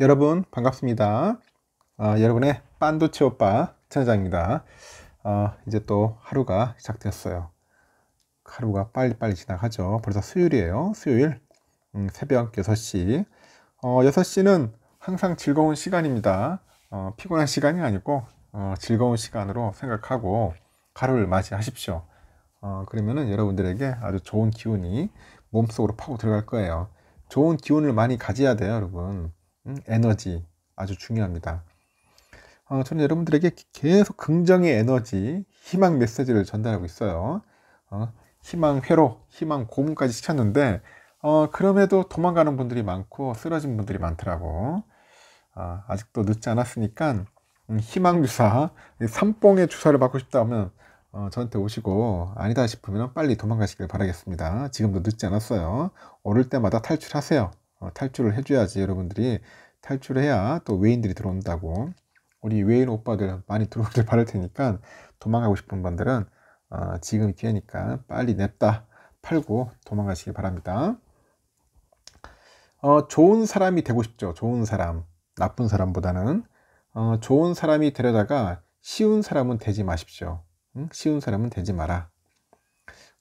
여러분 반갑습니다. 어, 여러분의 빤도체 오빠 천장입니다. 어, 아, 이제 또 하루가 시작되었어요. 하루가 빨리빨리 지나가죠. 벌써 수요일이에요. 수요일 음, 새벽 6시 어, 6시는 항상 즐거운 시간입니다. 어, 피곤한 시간이 아니고 어, 즐거운 시간으로 생각하고 하루를 맞이하십시오. 어, 그러면은 여러분들에게 아주 좋은 기운이 몸속으로 파고 들어갈 거예요. 좋은 기운을 많이 가져야 돼요, 여러분. 에너지 아주 중요합니다. 어, 저는 여러분들에게 계속 긍정의 에너지, 희망 메시지를 전달하고 있어요. 어, 희망 회로, 희망 고문까지 시켰는데 어, 그럼에도 도망가는 분들이 많고 쓰러진 분들이 많더라고. 아, 아직도 늦지 않았으니까 음, 희망 주사, 삼봉의 주사를 받고 싶다 하면 어, 저한테 오시고 아니다 싶으면 빨리 도망가시길 바라겠습니다. 지금도 늦지 않았어요. 오를 때마다 탈출하세요. 어, 탈출을 해줘야지 여러분들이 탈출해야 또 외인들이 들어온다고 우리 외인 오빠들 많이 들어오길 바랄 테니까 도망가고 싶은 분들은 어, 지금 기회니까 빨리 냅다 팔고 도망가시길 바랍니다. 어, 좋은 사람이 되고 싶죠. 좋은 사람. 나쁜 사람보다는. 어, 좋은 사람이 되려다가 쉬운 사람은 되지 마십시오. 응? 쉬운 사람은 되지 마라.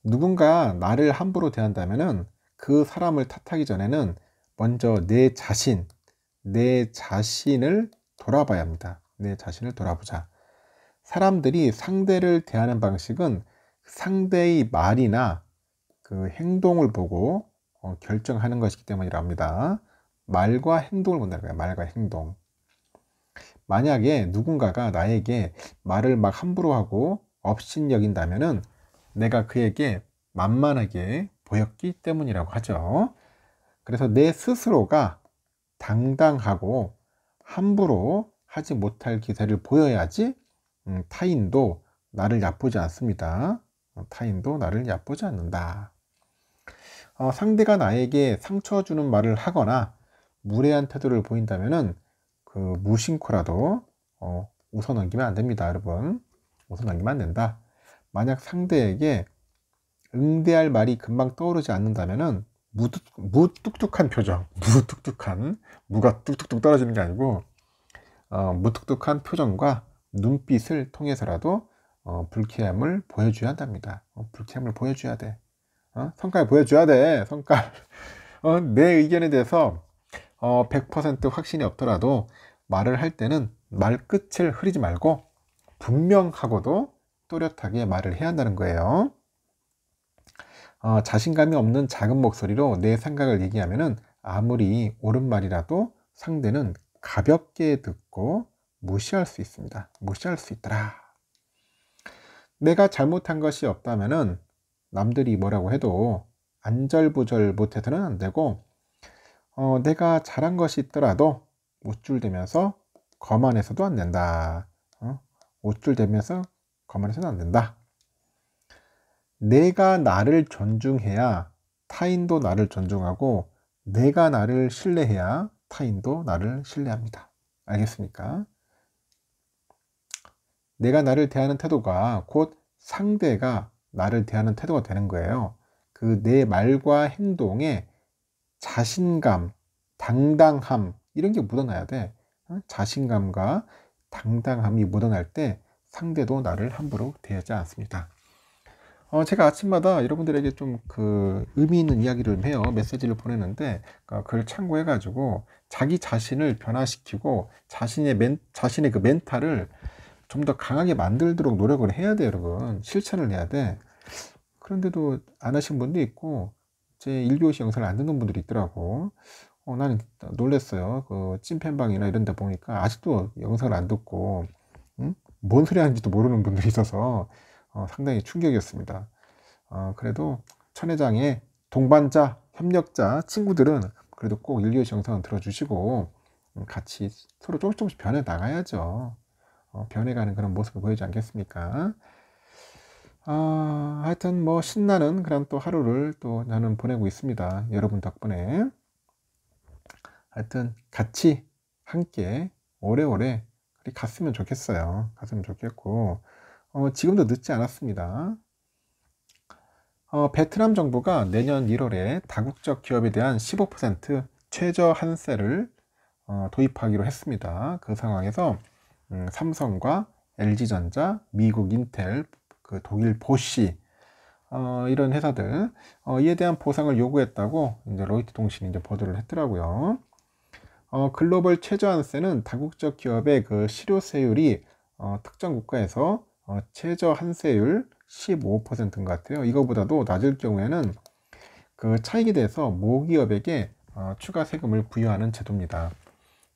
누군가 나를 함부로 대한다면은 그 사람을 탓하기 전에는 먼저 내 자신, 내 자신을 돌아봐야 합니다. 내 자신을 돌아보자. 사람들이 상대를 대하는 방식은 상대의 말이나 그 행동을 보고 어, 결정하는 것이기 때문이랍니다. 말과 행동을 본다는 거예요. 말과 행동. 만약에 누군가가 나에게 말을 막 함부로 하고 업신여긴다면 내가 그에게 만만하게 보였기 때문이라고 하죠. 그래서 내 스스로가 당당하고 함부로 하지 못할 기세를 보여야지 음, 타인도 나를 얕보지 않습니다. 어, 타인도 나를 얕보지 않는다. 어, 상대가 나에게 상처 주는 말을 하거나 무례한 태도를 보인다면그 무심코라도 어, 웃어넘기면 안 됩니다, 여러분. 웃어넘기면 안 된다. 만약 상대에게 응대할 말이 금방 떠오르지 않는다면 무뚝, 무뚝뚝한 표정, 무뚝뚝한, 무가 뚝뚝뚝 떨어지는 게 아니고, 어, 무뚝뚝한 표정과 눈빛을 통해서라도 어, 불쾌함을 보여줘야 한답니다. 어, 불쾌함을 보여줘야 돼. 어? 성깔 보여줘야 돼. 성깔. 어, 내 의견에 대해서 100% 어, 확신이 없더라도 말을 할 때는 말 끝을 흐리지 말고 분명하고도 또렷하게 말을 해야 한다는 거예요. 어, 자신감이 없는 작은 목소리로 내 생각을 얘기하면 아무리 옳은 말이라도 상대는 가볍게 듣고 무시할 수 있습니다. 무시할 수 있더라. 내가 잘못한 것이 없다면 남들이 뭐라고 해도 안절부절 못해서는 안 되고 어, 내가 잘한 것이 있더라도 옷줄대면서 거만해서도 안 된다. 어? 옷줄대면서 거만해서는 안 된다. 내가 나를 존중해야 타인도 나를 존중하고 내가 나를 신뢰해야 타인도 나를 신뢰합니다. 알겠습니까? 내가 나를 대하는 태도가 곧 상대가 나를 대하는 태도가 되는 거예요. 그 내 말과 행동에 자신감, 당당함 이런 게 묻어나야 돼. 어? 자신감과 당당함이 묻어날 때 상대도 나를 함부로 대하지 않습니다. 어, 제가 아침마다 여러분들에게 좀 그 의미 있는 이야기를 해요. 메시지를 보내는데 그러니까 그걸 참고해가지고 자기 자신을 변화시키고 자신의 멘, 자신의 그 멘탈을 좀 더 강하게 만들도록 노력을 해야 돼요, 여러분. 실천을 해야 돼. 그런데도 안 하신 분도 있고 제 1교시 영상을 안 듣는 분들이 있더라고. 어, 나 놀랬어요. 그 찐팬방이나 이런 데 보니까 아직도 영상을 안 듣고 응? 뭔 소리 하는지도 모르는 분들이 있어서 어, 상당히 충격이었습니다. 어, 그래도 천회장의 동반자, 협력자, 친구들은 그래도 꼭 인류의 정서는 들어주시고 음, 같이 서로 조금씩 조금씩 변해 나가야죠. 어, 변해가는 그런 모습을 보이지 않겠습니까? 아, 하여튼 뭐 신나는 그런 또 하루를 또 저는 보내고 있습니다. 여러분 덕분에. 하여튼 같이 함께 오래오래 갔으면 좋겠어요. 갔으면 좋겠고 어, 지금도 늦지 않았습니다. 어, 베트남 정부가 내년 1월에 다국적 기업에 대한 15% 최저 한세를 어, 도입하기로 했습니다. 그 상황에서 음, 삼성과 LG전자, 미국 인텔, 그 독일 보시 어, 이런 회사들 어, 이에 대한 보상을 요구했다고 이제 로이트 통신이 이제 보도를 했더라고요. 어, 글로벌 최저한세는 다국적 기업의 그 실효세율이 어, 특정 국가에서 어, 최저 한세율 15%인 것 같아요. 이거보다도 낮을 경우에는 그차익이돼서 모기업에게 어, 추가 세금을 부여하는 제도입니다.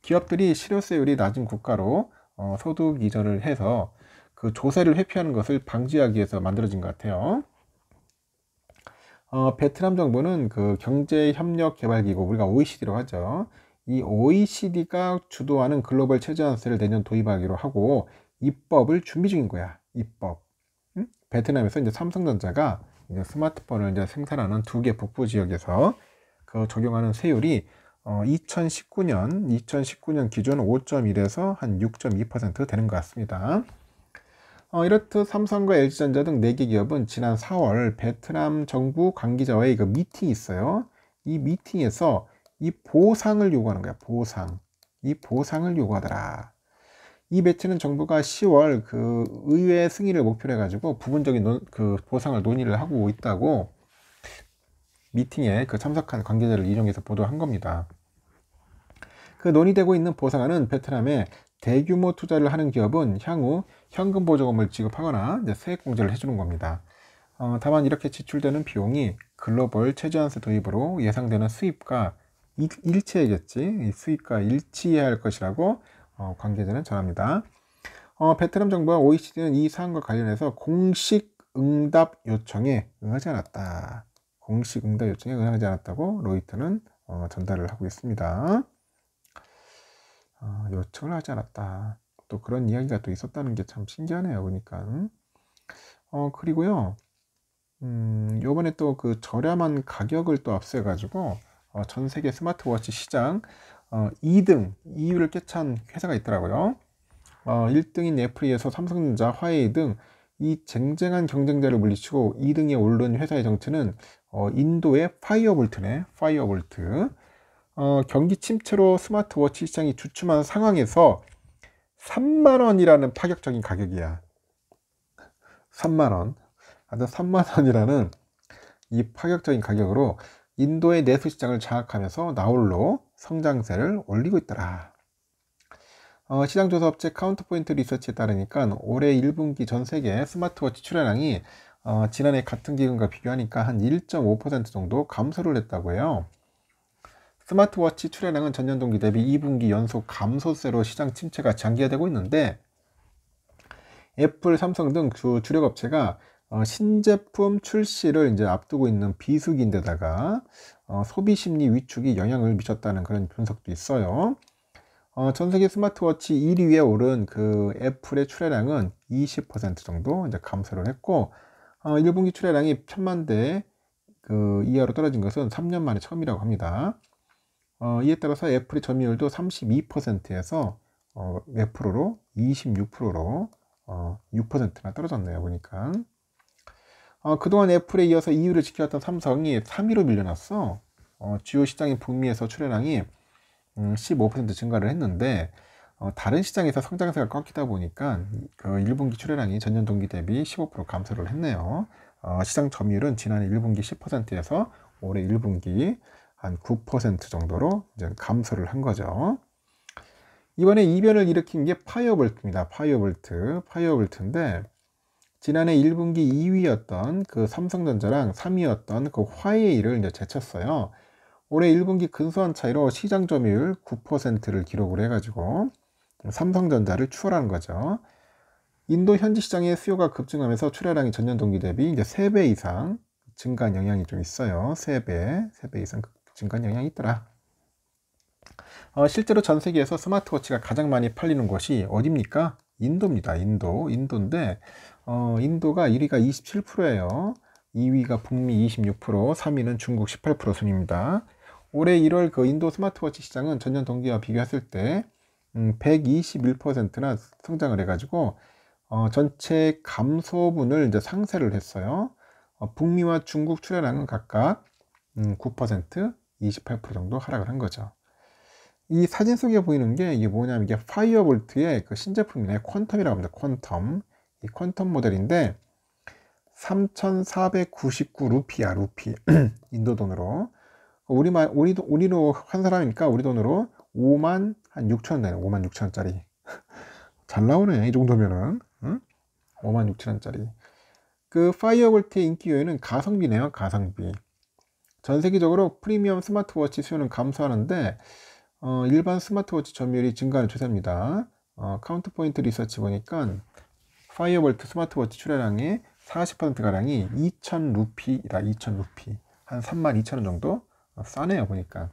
기업들이 실효세율이 낮은 국가로 어, 소득 이전을 해서 그 조세를 회피하는 것을 방지하기 위해서 만들어진 것 같아요. 어, 베트남 정부는 그 경제협력개발기구, 우리가 o e c d 로 하죠. 이 OECD가 주도하는 글로벌 최저한세를 내년 도입하기로 하고 입법을 준비 중인 거야. 입법. 응? 베트남에서 이제 삼성전자가 이제 스마트폰을 이제 생산하는 두 개 북부 지역에서 그 적용하는 세율이 어, 2019년 2019년 기준 5.1에서 한 6.2% 되는 것 같습니다. 어, 이렇듯 삼성과 LG전자 등 4개 기업은 지난 4월 베트남 정부 관계자와의 그 미팅이 있어요. 이 미팅에서 이 보상을 요구하는 거야. 보상. 이 보상을 요구하더라. 이매체는 정부가 10월 그 의회 승인을 목표로 해가지고 부분적인 논, 그 보상을 논의를 하고 있다고 미팅에 그 참석한 관계자를 이용해서 보도한 겁니다. 그 논의되고 있는 보상안은 베트남에 대규모 투자를 하는 기업은 향후 현금 보조금을 지급하거나 세액 공제를 해주는 겁니다. 어, 다만 이렇게 지출되는 비용이 글로벌 체제한세 도입으로 예상되는 수입과 일치해야겠지 수입과 일치해야 할 것이라고 어, 관계자는 전합니다. 어, 베트남 정부와 OECD는 이사항과 관련해서 공식 응답 요청에 응하지 않았다. 공식 응답 요청에 응하지 않았다고 로이터는 어, 전달을 하고 있습니다. 어, 요청을 하지 않았다. 또 그런 이야기가 또 있었다는 게 참 신기하네요. 그러니까. 어, 그리고요. 음, 요번에 또 그 저렴한 가격을 또 앞세가지고 어, 전 세계 스마트워치 시장 어, 2등, 2위를 꿰찬 회사가 있더라고요. 어, 1등인 애플에서 삼성전자, 화웨이 등 이 쟁쟁한 경쟁자를 물리치고 2등에 오른 회사의 정체는 어, 인도의 파이어볼트네, 파이어볼트. 어, 경기 침체로 스마트워치 시장이 주춤한 상황에서 3만원이라는 파격적인 가격이야. 3만원. 아주 3만원이라는 이 파격적인 가격으로 인도의 내수 시장을 장악하면서 나홀로 성장세를 올리고 있더라. 어, 시장조사업체 카운터포인트 리서치에 따르니까 올해 1분기 전 세계 스마트워치 출하량이 어, 지난해 같은 기간과 비교하니까 한 1.5% 정도 감소를 했다고 해요. 스마트워치 출하량은 전년 동기 대비 2분기 연속 감소세로 시장 침체가 장기화되고 있는데 애플, 삼성 등 주, 주력 업체가 어, 신제품 출시를 이제 앞두고 있는 비수기인데다가 어, 소비 심리 위축이 영향을 미쳤다는 그런 분석도 있어요. 어, 전 세계 스마트워치 1위에 오른 그 애플의 출하량은 20% 정도 이제 감소를 했고 어, 1분기 출하량이 천만 대 그 이하로 떨어진 것은 3년 만에 처음이라고 합니다. 어, 이에 따라서 애플의 점유율도 32%에서 어, 몇 프로로 26%로 어, 6%나 떨어졌네요 보니까. 어, 그동안 애플에 이어서 2위를 지켜왔던 삼성이 3위로 밀려났어. 어, 주요 시장인 북미에서 출현량이 음, 15% 증가를 했는데 어, 다른 시장에서 성장세가 꺾이다 보니까 그 1분기 출하량이 전년 동기 대비 15% 감소를 했네요. 어, 시장 점유율은 지난 해 1분기 10%에서 올해 1분기 한 9% 정도로 이제 감소를 한 거죠. 이번에 이변을 일으킨 게 파이어볼트입니다. 파이어볼트, 파이어볼트인데 지난해 1분기 2위였던 그 삼성전자랑 3위였던 그 화웨이를 이제 제쳤어요. 올해 1분기 근소한 차이로 시장 점유율 9%를 기록을 해가지고 삼성전자를 추월하는 거죠. 인도 현지 시장의 수요가 급증하면서 출하량이 전년 동기 대비 이제 3배 이상 증가한 영향이 좀 있어요. 3배, 3배 이상 증가한 영향이 있더라. 어, 실제로 전 세계에서 스마트워치가 가장 많이 팔리는 곳이 어딥니까 인도입니다. 인도, 인도인데 어, 인도가 1위가 27%예요. 2위가 북미 26%, 3위는 중국 18% 순입니다. 올해 1월 그 인도 스마트워치 시장은 전년 동기와 비교했을 때 음, 121%나 성장을 해가지고 어, 전체 감소분을 이제 상쇄를 했어요. 어, 북미와 중국 출현량은 각각 음, 9%, 28% 정도 하락을 한 거죠. 이 사진 속에 보이는 게 이게 뭐냐면 이게 파이어볼트의 그 신제품이네 퀀텀이라고 합니다. 퀀텀. 이 퀀텀 모델인데 3,499 루피야 루피 인도 돈으로 우리만 우리 우리로 환산하니까 우리 돈으로 5만 한 6천 원이네 5만 6천 원짜리 잘 나오네 이 정도면은 응? 5만 6천 원짜리 그 파이어볼트의 인기 요인은 가성비네요 가성비 전 세계적으로 프리미엄 스마트워치 수요는 감소하는데 어, 일반 스마트워치 점유율이 증가하는 추세입니다 어, 카운트포인트 리서치 보니까 파이어볼트 스마트워치 출하량의 40%가량이 2,000루피라2,000 루피. 한 32,000원 정도? 어, 싸네요, 보니까.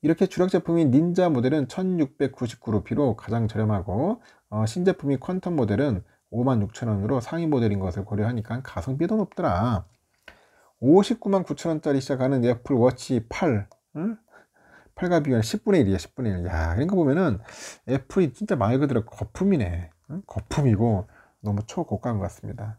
이렇게 주력 제품인 닌자 모델은 1,699루피로 가장 저렴하고 어, 신제품인 퀀텀 모델은 56,000원으로 상위 모델인 것을 고려하니까 가성비도 높더라. 5 9 9 0 0 0원짜리 시작하는 애플 워치 8, 응? 8과 비교하면 10분의 1이야, 10분의 1. 야, 이런 거 보면은 애플이 진짜 말 그대로 거품이네. 거품이고 너무 초고가인 것 같습니다.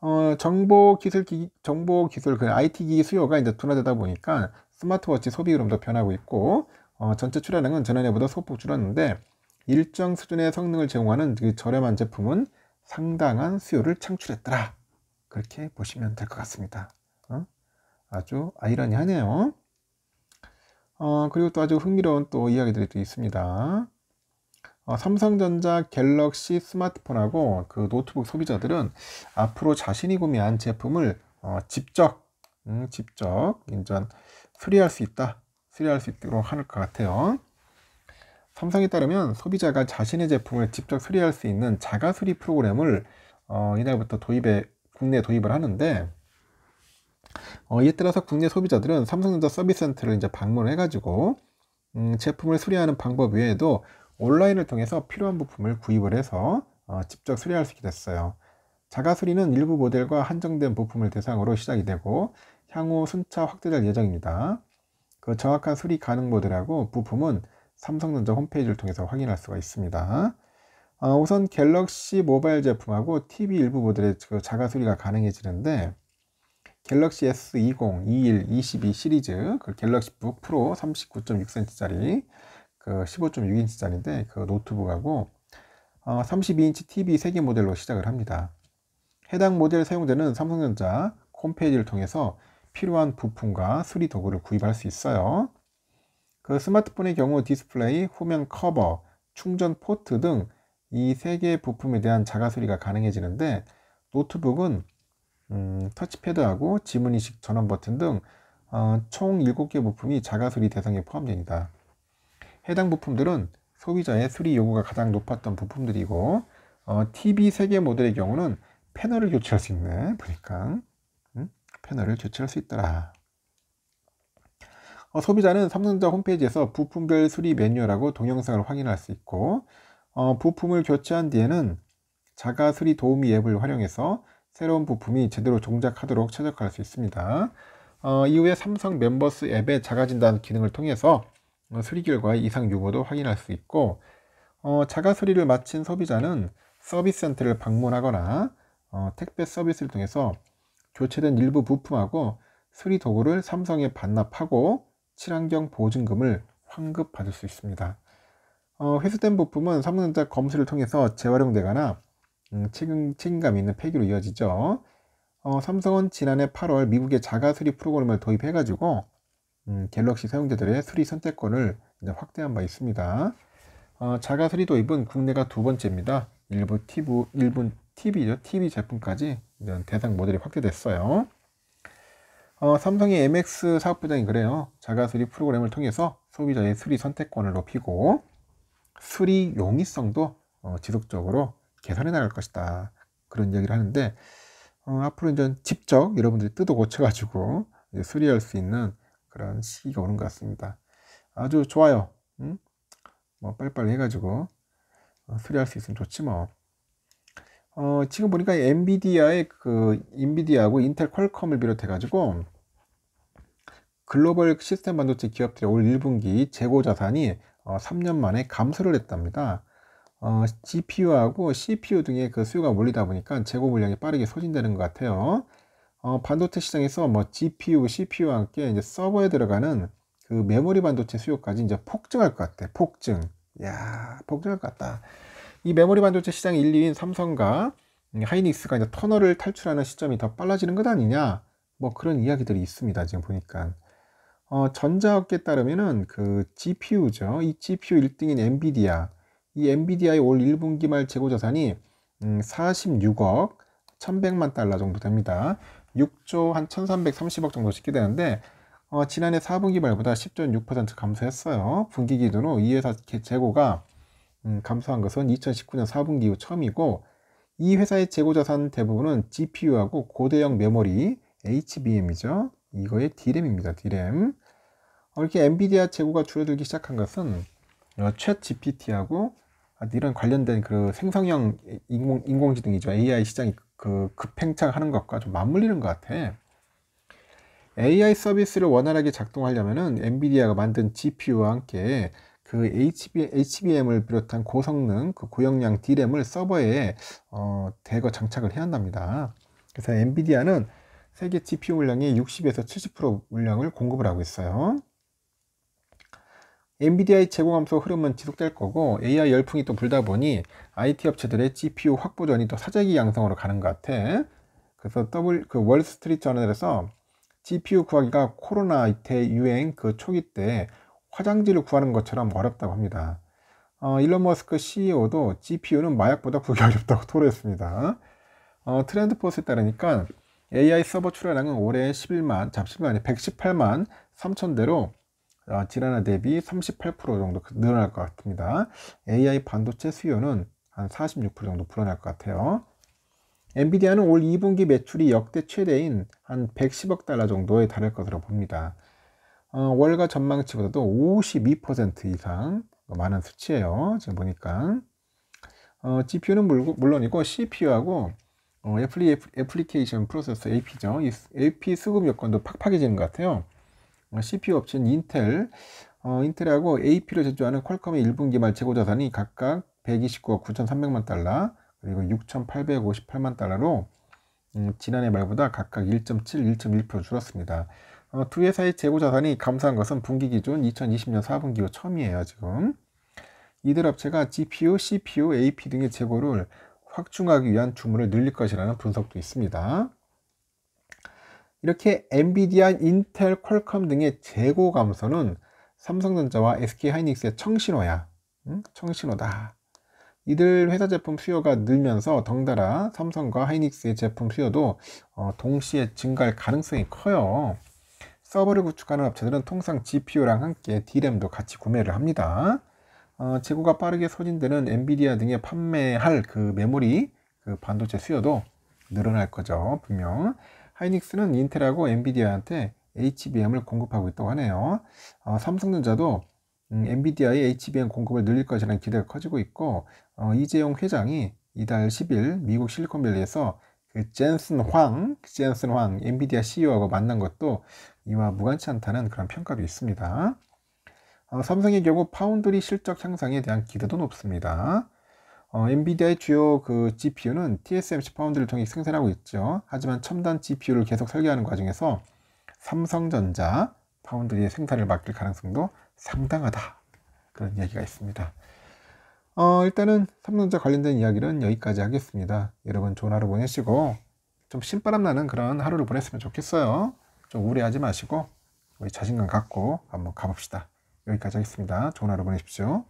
어, 정보 기술 기, 정보 기술 그 IT 기기 수요가 이제 둔화되다 보니까 스마트워치 소비 흐름도 변하고 있고 어, 전체 출하량은 전년보다 에 소폭 줄었는데 일정 수준의 성능을 제공하는 그 저렴한 제품은 상당한 수요를 창출했더라. 그렇게 보시면 될 것 같습니다. 어? 아주 아이러니하네요. 어, 그리고 또 아주 흥미로운 또 이야기들이 또 있습니다. 어, 삼성전자 갤럭시 스마트폰하고 그 노트북 소비자들은 앞으로 자신이 구매한 제품을 어, 직접 음, 직접 인전 수리할 수 있다 수리할 수 있도록 하는 것 같아요. 삼성에 따르면 소비자가 자신의 제품을 직접 수리할 수 있는 자가 수리 프로그램을 어, 이날부터 도입에 국내 도입을 하는데 어, 이에 따라서 국내 소비자들은 삼성전자 서비스 센터를 이제 방문해 가지고 음, 제품을 수리하는 방법 외에도 온라인을 통해서 필요한 부품을 구입을 해서 어, 직접 수리할 수 있게 됐어요. 자가 수리는 일부 모델과 한정된 부품을 대상으로 시작이 되고 향후 순차 확대될 예정입니다. 그 정확한 수리 가능 모델하고 부품은 삼성전자 홈페이지를 통해서 확인할 수가 있습니다. 어, 우선 갤럭시 모바일 제품하고 TV 일부 모델의 그 자가 수리가 가능해지는데 갤럭시 S20, 21, 22 시리즈, 그 갤럭시 북 프로 39.6cm짜리, 그 15.6인치짜리인데 그 노트북하고 어, 32인치 TV 3개 모델로 시작을 합니다. 해당 모델 사용자는 삼성전자 홈페이지를 통해서 필요한 부품과 수리 도구를 구입할 수 있어요. 그 스마트폰의 경우 디스플레이, 후면 커버, 충전 포트 등 이 세 개의 부품에 대한 자가 수리가 가능해지는데 노트북은 음, 터치패드하고 지문인식 전원 버튼 등총 어, 7개 부품이 자가 수리 대상에 포함됩니다. 해당 부품들은 소비자의 수리 요구가 가장 높았던 부품들이고 어, TV 세계 모델의 경우는 패널을 교체할 수 있네 보니까 음? 패널을 교체할 수 있더라 어, 소비자는 삼성전자 홈페이지에서 부품별 수리 메뉴라고 동영상을 확인할 수 있고 어, 부품을 교체한 뒤에는 자가 수리 도우미 앱을 활용해서 새로운 부품이 제대로 종작하도록 최적화할 수 있습니다. 어, 이후에 삼성 멤버스 앱의 자가진단 기능을 통해서 어, 수리 결과 이상 유보도 확인할 수 있고 어, 자가 수리를 마친 소비자는 서비스 센터를 방문하거나 어, 택배 서비스를 통해서 교체된 일부 부품하고 수리 도구를 삼성에 반납하고 친환경 보증금을 환급 받을 수 있습니다. 어, 회수된 부품은 삼성전자 검수를 통해서 재활용되거나 음, 책임감 있는 폐기로 이어지죠. 어, 삼성은 지난해 8월 미국의 자가 수리 프로그램을 도입해가지고 음, 갤럭시 사용자들의 수리 선택권을 확대한 바 있습니다. 어, 자가 수리 도입은 국내가 두 번째입니다. 일부 TV, 일본 TV죠. TV 제품까지 대상 모델이 확대됐어요. 어, 삼성의 MX 사업부장이 그래요. 자가 수리 프로그램을 통해서 소비자의 수리 선택권을 높이고 수리 용이성도 어, 지속적으로 개선해 나갈 것이다. 그런 얘기를 하는데 어, 앞으로 이제 직접 여러분들이 뜯어 고쳐가지고 수리할 수 있는 그런 시기가 오는 것 같습니다. 아주 좋아요. 응? 음? 뭐 빨리빨리 해가지고 어, 수리할 수 있으면 좋지 뭐. 어, 지금 보니까 엔비디아의 그 인비디아하고 인텔 퀄컴을 비롯해가지고 글로벌 시스템 반도체 기업들의 올 1분기 재고 자산이 어, 3년 만에 감소를 했답니다. 어, GPU하고 CPU 등의 그 수요가 몰리다 보니까 재고 물량이 빠르게 소진되는 것 같아요. 어, 반도체 시장에서 뭐 GPU, CPU와 함께 이제 서버에 들어가는 그 메모리 반도체 수요까지 이제 폭증할 것 같아. 폭증. 야, 폭증할 것 같다. 이 메모리 반도체 시장 1, 2인 삼성과 음, 하이닉스가 이제 터널을 탈출하는 시점이 더 빨라지는 것 아니냐. 뭐 그런 이야기들이 있습니다. 지금 보니까. 어, 전자업계에 따르면은 그 GPU죠. 이 GPU 1등인 엔비디아. 이 엔비디아의 올 1분기 말 재고 자산이 음, 46억 1100만 달러 정도 됩니다. 6조 한 1330억 정도 짓게 되는데 어, 지난해 4분기 말보다 10.6% 감소했어요. 분기 기준으로 이 회사 재고가 음, 감소한 것은 2019년 4분기 이후 처음이고 이 회사의 재고 자산 대부분은 GPU하고 고대형 메모리 HBM이죠. 이거의 D램입니다. D램. 어, 이렇게 엔비디아 재고가 줄어들기 시작한 것은 어, 챗 GPT하고 아, 이런 관련된 그 생성형 인공, 인공지능이죠. AI 시장이 그 급팽창하는 것과 좀 맞물리는 것 같아. AI 서비스를 원활하게 작동하려면은 엔비디아가 만든 GPU와 함께 그 HBM을 비롯한 고성능 그 고용량 D램을 서버에 어, 대거 장착을 해야 한답니다. 그래서 엔비디아는 세계 GPU 물량의 60에서 70% 물량을 공급을 하고 있어요. 엔비디아의 재고 감소 흐름은 지속될 거고 AI 열풍이 또 불다 보니 IT 업체들의 GPU 확보전이 또 사재기 양성으로 가는 것 같아. 그래서 더블 그 월스트리트 저널에서 GPU 구하기가 코로나 이태 유행 그 초기 때 화장지를 구하는 것처럼 어렵다고 합니다. 어, 일론 머스크 CEO도 GPU는 마약보다 구하기 어렵다고 토로했습니다. 어, 트렌드포스에 따르니까 AI 서버 출하량은 올해 11만, 잠시만요, 118만 3천 대로 어, 지난해 대비 38% 정도 그 늘어날 것 같습니다. AI 반도체 수요는 한 46% 정도 불어날 것 같아요. 엔비디아는 올 2분기 매출이 역대 최대인 한 110억 달러 정도에 달할 것으로 봅니다. 어, 월가 전망치보다도 52% 이상 많은 수치예요. 지금 보니까 어, GPU는 물론이고 CPU하고 어, 애플리, 애플리케이션 프로세서 AP죠. 이 AP 수급 여건도 팍팍해지는 것 같아요. CPU 업체인 인텔, 어, 인텔하고 AP를 제조하는 퀄컴의 1분기 말 재고 자산이 각각 129억 9,300만 달러, 그리고 6,858만 달러로 음, 지난해 말보다 각각 1.7, 1.1% 줄었습니다. 어, 두 회사의 재고 자산이 감소한 것은 분기 기준 2020년 4분기로 처음이에요, 지금. 이들 업체가 GPU, CPU, AP 등의 재고를 확충하기 위한 주문을 늘릴 것이라는 분석도 있습니다. 이렇게 엔비디아, 인텔, 퀄컴 등의 재고 감소는 삼성전자와 SK하이닉스의 청신호야. 응? 청신호다. 이들 회사 제품 수요가 늘면서 덩달아 삼성과 하이닉스의 제품 수요도 어, 동시에 증가할 가능성이 커요. 서버를 구축하는 업체들은 통상 GPU랑 함께 D램도 같이 구매를 합니다. 어, 재고가 빠르게 소진되는 엔비디아 등에 판매할 그 메모리 그 반도체 수요도 늘어날 거죠 분명 하이닉스는 인텔하고 엔비디아한테 HBM을 공급하고 있다고 하네요. 어, 삼성전자도 음, 엔비디아의 HBM 공급을 늘릴 것이라는 기대가 커지고 있고 어, 이재용 회장이 이달 10일 미국 실리콘밸리에서 그 젠슨 황, 젠슨 황 엔비디아 CEO하고 만난 것도 이와 무관치 않다는 그런 평가도 있습니다. 어, 삼성의 경우 파운드리 실적 향상에 대한 기대도 높습니다. 어, 엔비디아의 주요 그 GPU는 TSMC 파운드를 통해 생산하고 있죠. 하지만 첨단 GPU를 계속 설계하는 과정에서 삼성전자 파운드리의 생산을 맡길 가능성도 상당하다. 그런 이야기가 있습니다. 어, 일단은 삼성전자 관련된 이야기는 여기까지 하겠습니다. 여러분 좋은 하루 보내시고 좀 신바람 나는 그런 하루를 보냈으면 좋겠어요. 좀 우울해하지 마시고 우리 자신감 갖고 한번 가봅시다. 여기까지 하겠습니다. 좋은 하루 보내십시오.